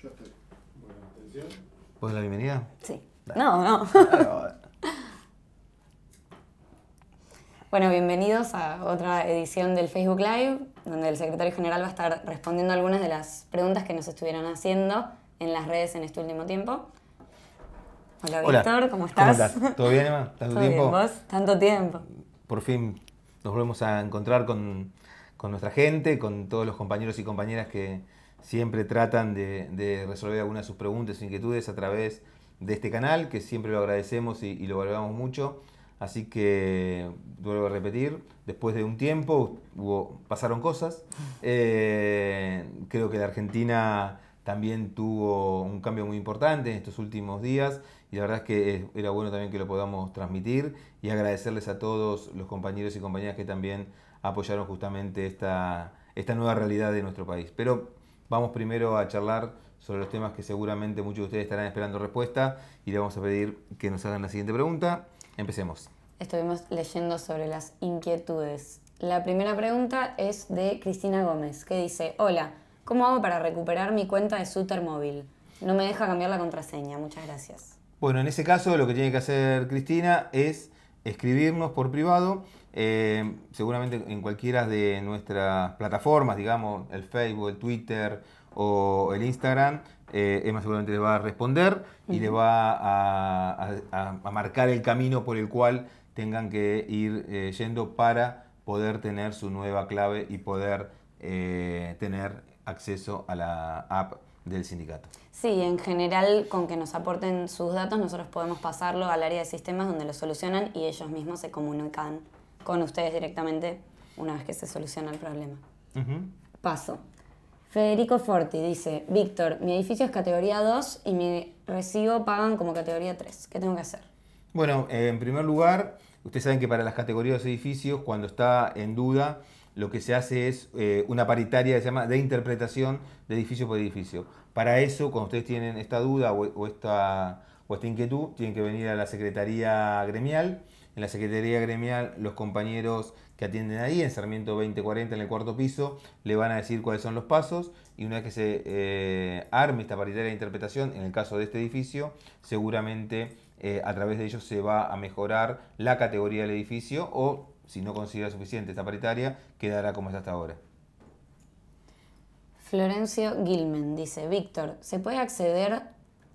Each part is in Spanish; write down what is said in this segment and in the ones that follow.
Yo estoy. la bienvenida? Sí. No, no. bueno, bienvenidos a otra edición del Facebook Live, donde el secretario general va a estar respondiendo algunas de las preguntas que nos estuvieron haciendo en las redes en este último tiempo. Hola, Víctor, ¿cómo estás? ¿Todo bien, Emma? ¿Tanto tiempo? ¿Vos? Tanto tiempo. Por fin nos volvemos a encontrar con nuestra gente, con todos los compañeros y compañeras que, siempre tratan de, resolver algunas de sus preguntas, e inquietudes a través de este canal, que siempre lo agradecemos y, lo valoramos mucho. Así que, vuelvo a repetir, después de un tiempo hubo, pasaron cosas. Eh, creo que la Argentina también tuvo un cambio muy importante en estos últimos días y la verdad es que era bueno también que lo podamos transmitir y agradecerles a todos los compañeros y compañeras que también apoyaron justamente esta, esta nueva realidad de nuestro país. Pero Vamos primero a charlar sobre los temas que seguramente muchos de ustedes estarán esperando respuesta y le vamos a pedir que nos hagan la siguiente pregunta. Empecemos. Estuvimos leyendo sobre las inquietudes. La primera pregunta es de Cristina Gómez, que dice, hola, ¿cómo hago para recuperar mi cuenta de Suter móvil? No me deja cambiar la contraseña, muchas gracias. Bueno, en ese caso lo que tiene que hacer Cristina es escribirnos por privado, eh, seguramente en cualquiera de nuestras plataformas, digamos, el Facebook, el Twitter o el Instagram, eh, Emma seguramente le va a responder y le va a, marcar el camino por el cual tengan que ir eh, yendo para poder tener su nueva clave y poder tener acceso a la app del sindicato. Sí, en general con que nos aporten sus datos nosotros podemos pasarlo al área de sistemas donde lo solucionan y ellos mismos se comunican con ustedes directamente una vez que se soluciona el problema. Paso. Federico Forti dice, Víctor, mi edificio es categoría 2 y mi recibo pagan como categoría 3. ¿Qué tengo que hacer? Bueno, eh, en primer lugar, ustedes saben que para las categorías de edificios, cuando está en duda lo que se hace es eh, una paritaria de interpretación de edificio por edificio. Para eso, cuando ustedes tienen esta duda o, esta, o esta inquietud, tienen que venir a la Secretaría Gremial. En la Secretaría Gremial, los compañeros que atienden ahí, en Sarmiento 2040, en el cuarto piso, le van a decir cuáles son los pasos y una vez que se eh, arme esta paritaria de interpretación, en el caso de este edificio, seguramente eh, a través de ellos se va a mejorar la categoría del edificio o si no considera suficiente esta paritaria, quedará como está hasta ahora. Florencio Gilmen dice, Víctor, ¿se puede acceder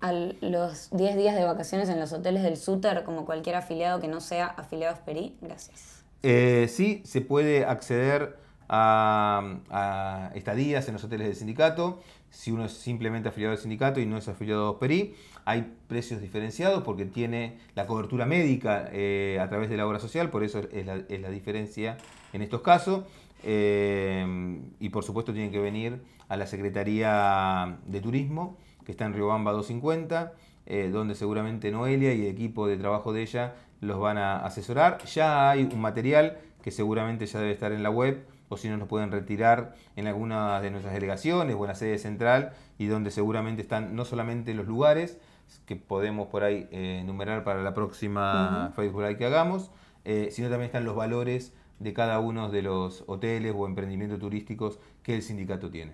a los 10 días de vacaciones en los hoteles del Súter como cualquier afiliado que no sea afiliado a SPERI? Gracias. Eh, sí, se puede acceder a, a, estadías en los hoteles del sindicato, si uno es simplemente afiliado al sindicato y no es afiliado a Osperi, hay precios diferenciados porque tiene la cobertura médica eh, a través de la obra social, por eso es la, diferencia en estos casos. Eh, y por supuesto tienen que venir a la Secretaría de Turismo, que está en Riobamba 250, eh, donde seguramente Noelia y el equipo de trabajo de ella los van a asesorar. Ya hay un material que seguramente ya debe estar en la web o si no nos pueden retirar en alguna de nuestras delegaciones o en la sede central y donde seguramente están no solamente los lugares que podemos por ahí eh, enumerar para la próxima Facebook Live que hagamos, eh, sino también están los valores de cada uno de los hoteles o emprendimientos turísticos que el sindicato tiene.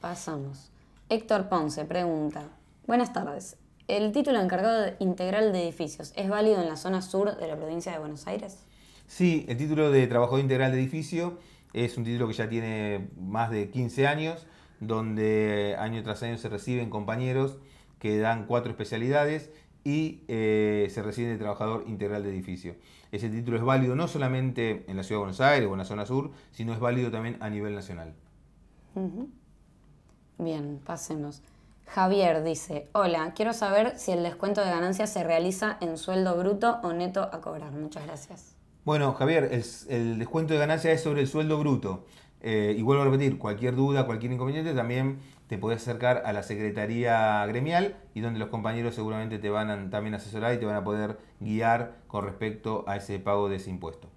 Pasamos. Héctor Ponce pregunta, buenas tardes, ¿el título encargado integral de edificios es válido en la zona sur de la provincia de Buenos Aires? Sí, el título de Trabajador Integral de Edificio es un título que ya tiene más de 15 años, donde año tras año se reciben compañeros que dan cuatro especialidades y eh, se recibe de trabajador integral de edificio. Ese título es válido no solamente en la ciudad de Buenos Aires o en la zona sur, sino es válido también a nivel nacional. Bien, pasemos. Javier dice, hola, quiero saber si el descuento de ganancias se realiza en sueldo bruto o neto a cobrar. Muchas gracias. Bueno, Javier, el, descuento de ganancia es sobre el sueldo bruto. Eh, y vuelvo a repetir, cualquier duda, cualquier inconveniente, también te podés acercar a la Secretaría Gremial y donde los compañeros seguramente te van a también asesorar y te van a poder guiar con respecto a ese pago de ese impuesto.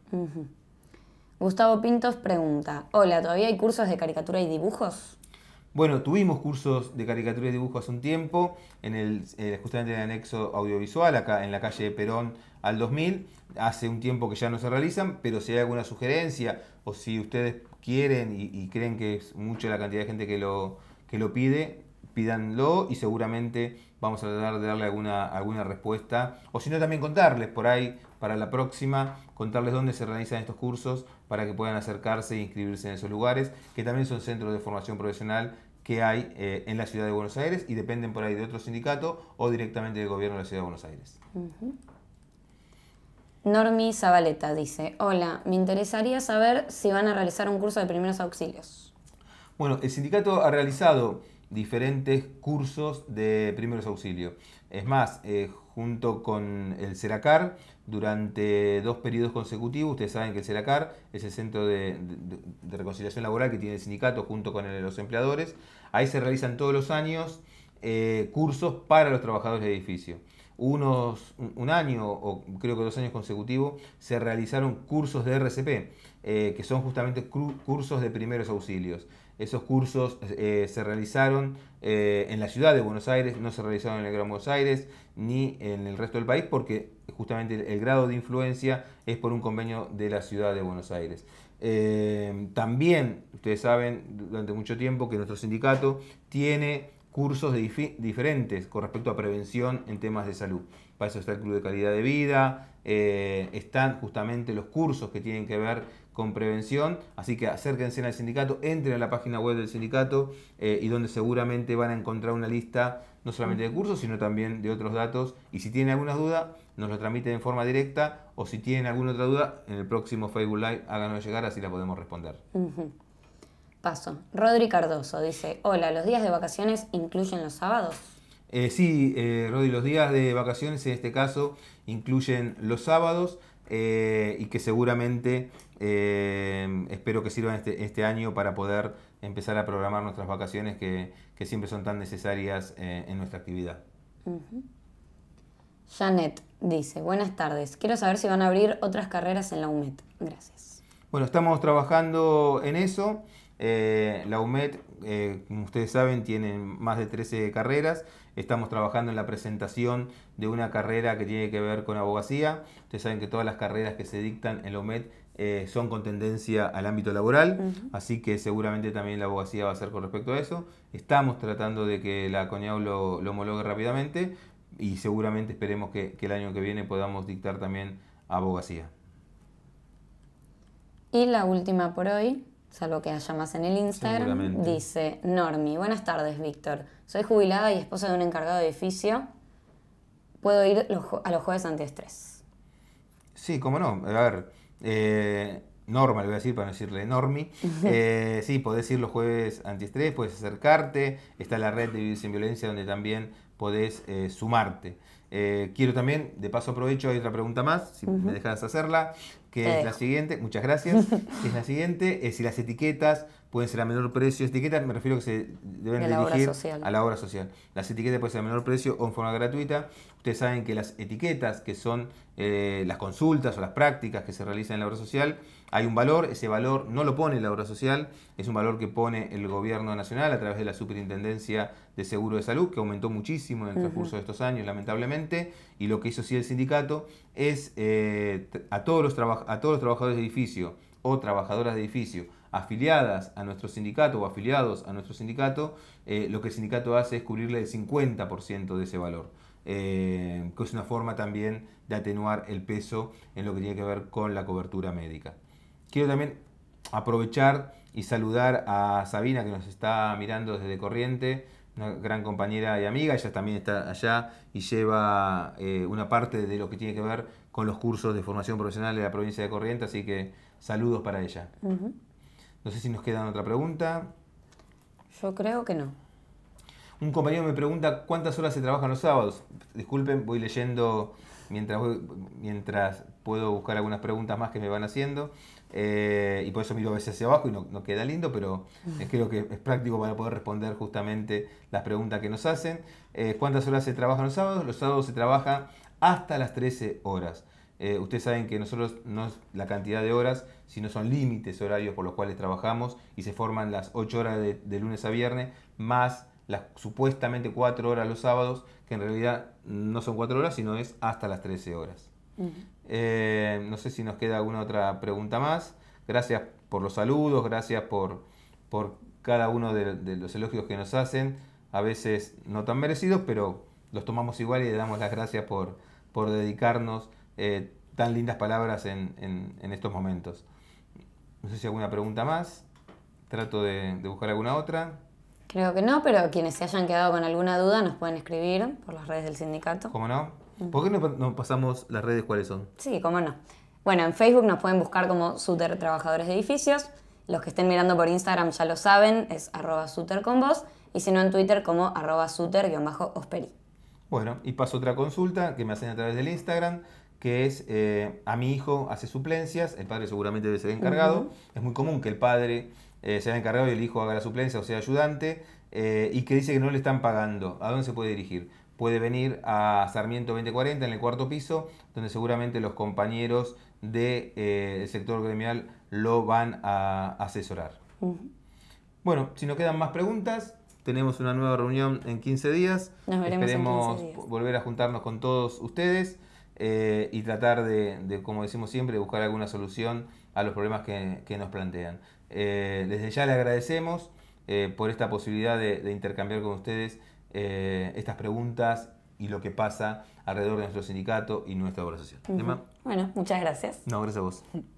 Gustavo Pintos pregunta, hola, ¿todavía hay cursos de caricatura y dibujos? Bueno, tuvimos cursos de caricatura y dibujo hace un tiempo, en el, eh, justamente en el anexo audiovisual, acá en la calle Perón al 2000. Hace un tiempo que ya no se realizan, pero si hay alguna sugerencia o si ustedes quieren y, creen que es mucha la cantidad de gente que lo, que lo pide, pídanlo y seguramente vamos a tratar de darle alguna, alguna respuesta. O si no, también contarles por ahí para la próxima, contarles dónde se realizan estos cursos para que puedan acercarse e inscribirse en esos lugares, que también son centros de formación profesional que hay eh, en la ciudad de Buenos Aires y dependen por ahí de otro sindicato o directamente del gobierno de la ciudad de Buenos Aires. Normi Zabaleta dice, hola, me interesaría saber si van a realizar un curso de primeros auxilios. Bueno, el sindicato ha realizado diferentes cursos de primeros auxilios. Es más, eh, junto con el CERACAR, durante dos periodos consecutivos, ustedes saben que el CERACAR es el Centro de, Reconciliación Laboral que tiene el sindicato junto con los empleadores, ahí se realizan todos los años eh, cursos para los trabajadores de edificio. un año o creo que dos años consecutivos se realizaron cursos de RCP, eh, que son justamente cursos de primeros auxilios. Esos cursos eh, se realizaron eh, en la ciudad de Buenos Aires, no se realizaron en el Gran Buenos Aires ni en el resto del país porque justamente el, grado de influencia es por un convenio de la ciudad de Buenos Aires. Eh, también ustedes saben durante mucho tiempo que nuestro sindicato tiene cursos diferentes con respecto a prevención en temas de salud. Para eso está el Club de Calidad de Vida, eh, están justamente los cursos que tienen que ver con prevención, así que acérquense al sindicato, entren a la página web del sindicato eh, y donde seguramente van a encontrar una lista no solamente de cursos, sino también de otros datos. Y si tienen alguna duda, nos lo tramiten en forma directa o si tienen alguna otra duda, en el próximo Facebook Live háganos llegar, así la podemos responder. Paso. Rodri Cardoso dice, hola, ¿los días de vacaciones incluyen los sábados? Eh, sí, eh, Rodri, los días de vacaciones en este caso incluyen los sábados eh, y que seguramente eh, espero que sirvan este, este, año para poder empezar a programar nuestras vacaciones que, siempre son tan necesarias en nuestra actividad. Janet dice, buenas tardes, quiero saber si van a abrir otras carreras en la UMET. Gracias. Bueno, estamos trabajando en eso. la UMED, como ustedes saben, tiene más de 13 carreras. Estamos trabajando en la presentación de una carrera que tiene que ver con abogacía. Ustedes saben que todas las carreras que se dictan en la OMED eh, son con tendencia al ámbito laboral, así que seguramente también la abogacía va a ser con respecto a eso. Estamos tratando de que la CONIAU lo, homologue rápidamente y seguramente esperemos que el año que viene podamos dictar también abogacía. Y la última por hoy, salvo que haya más en el Instagram, dice Normi, buenas tardes Víctor, soy jubilada y esposa de un encargado de edificio, puedo ir a los jueves antiestrés. Sí, cómo no, a ver, eh, Norma le voy a decir para no decirle Normi, eh, sí, podés ir los jueves antiestrés, puedes acercarte, está la red de Vivir sin Violencia donde también podés eh, sumarte. quiero también, de paso aprovecho, hay otra pregunta más, si me dejas hacerla que es la siguiente, muchas gracias, es la siguiente, es eh, si las etiquetas pueden ser a menor precio. etiquetas, me refiero a que se deben dirigir a la obra social. Las etiquetas pueden ser a menor precio o en forma gratuita. Ustedes saben que las etiquetas, que son eh, las consultas o las prácticas que se realizan en la obra social, hay un valor, ese valor no lo pone la obra social, es un valor que pone el gobierno nacional a través de la Superintendencia de Seguro de Salud, que aumentó muchísimo en el transcurso de estos años, lamentablemente, y lo que hizo sí el sindicato es eh, a, todos los a todos los trabajadores de edificio o trabajadoras de edificio, afiliadas a nuestro sindicato o afiliados a nuestro sindicato, eh, lo que el sindicato hace es cubrirle el 50% de ese valor, eh, que es una forma también de atenuar el peso en lo que tiene que ver con la cobertura médica. Quiero también aprovechar y saludar a Sabina que nos está mirando desde Corriente, una gran compañera y amiga, ella también está allá y lleva eh, una parte de lo que tiene que ver con los cursos de formación profesional de la provincia de Corriente, así que saludos para ella. No sé si nos queda otra pregunta. Yo creo que no. Un compañero me pregunta cuántas horas se trabajan los sábados. Disculpen, voy leyendo mientras, mientras puedo buscar algunas preguntas más que me van haciendo. Eh, y por eso miro a veces hacia abajo y no, queda lindo, pero mm. creo que es práctico para poder responder justamente las preguntas que nos hacen. Eh, ¿Cuántas horas se trabajan los sábados? Los sábados se trabaja hasta las 13 horas. Eh, ustedes saben que nosotros no es la cantidad de horas, sino son límites horarios por los cuales trabajamos y se forman las 8 horas de, lunes a viernes más las supuestamente 4 horas los sábados, que en realidad no son 4 horas, sino es hasta las 13 horas. Eh, no sé si nos queda alguna otra pregunta más. Gracias por los saludos, gracias por, por cada uno de, los elogios que nos hacen, a veces no tan merecidos, pero los tomamos igual y le damos las gracias por, por dedicarnos eh, tan lindas palabras en, estos momentos. No sé si alguna pregunta más. Trato de, buscar alguna otra. Creo que no, pero quienes se hayan quedado con alguna duda nos pueden escribir por las redes del sindicato. ¿Cómo no? ¿Por qué no, pasamos las redes cuáles son? Sí, cómo no. Bueno, en Facebook nos pueden buscar como Suter Trabajadores de Edificios. Los que estén mirando por Instagram ya lo saben, es arroba con vos. Y si no, en Twitter como arroba Suter-Osperi. Bueno, y paso otra consulta que me hacen a través del Instagram, que es eh, a mi hijo hace suplencias, el padre seguramente debe ser encargado, es muy común que el padre eh, sea encargado y el hijo haga la suplencia o sea ayudante, eh, y que dice que no le están pagando, ¿a dónde se puede dirigir? Puede venir a Sarmiento 2040 en el cuarto piso, donde seguramente los compañeros del sector gremial lo van a asesorar. Bueno, si no quedan más preguntas, tenemos una nueva reunión en 15 días. Nos veremos volver a juntarnos con todos ustedes. Eh, y tratar de, como decimos siempre, buscar alguna solución a los problemas que, nos plantean. Eh, desde ya le agradecemos eh, por esta posibilidad de, intercambiar con ustedes estas preguntas y lo que pasa alrededor de nuestro sindicato y nuestra organización. Bueno, muchas gracias. No, gracias a vos.